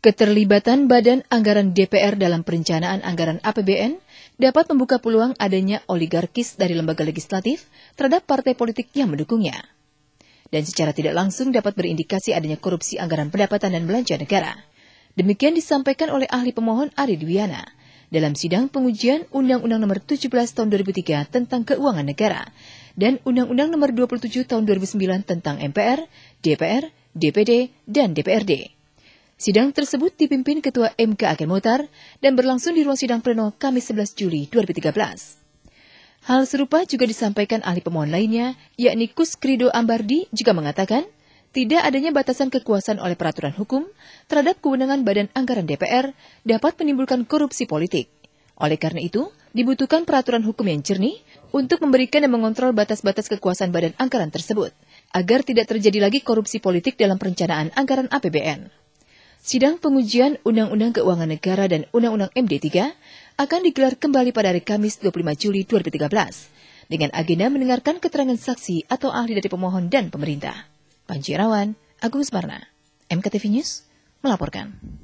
Keterlibatan Badan Anggaran DPR dalam perencanaan anggaran APBN dapat membuka peluang adanya oligarkis dari lembaga legislatif terhadap partai politik yang mendukungnya. Dan secara tidak langsung dapat berindikasi adanya korupsi anggaran pendapatan dan belanja negara. Demikian disampaikan oleh ahli pemohon Ari Dwiana dalam sidang pengujian Undang-Undang Nomor 17 Tahun 2003 tentang Keuangan Negara dan Undang-Undang Nomor 27 Tahun 2009 tentang MPR, DPR, DPD, dan DPRD. Sidang tersebut dipimpin Ketua MK Agen Motar dan berlangsung di ruang sidang pleno Kamis 11 Juli 2013. Hal serupa juga disampaikan ahli pemohon lainnya, yakni Kus Krido Ambardi juga mengatakan, tidak adanya batasan kekuasaan oleh peraturan hukum terhadap kewenangan Badan Anggaran DPR dapat menimbulkan korupsi politik. Oleh karena itu, dibutuhkan peraturan hukum yang jernih untuk memberikan dan mengontrol batas-batas kekuasaan Badan Anggaran tersebut, agar tidak terjadi lagi korupsi politik dalam perencanaan anggaran APBN. Sidang pengujian Undang-Undang Keuangan Negara dan Undang-Undang MD3 akan digelar kembali pada hari Kamis 25 Juli 2013 dengan agenda mendengarkan keterangan saksi atau ahli dari pemohon dan pemerintah. Panji Rawan, Agung Sparna, MKTV News, melaporkan.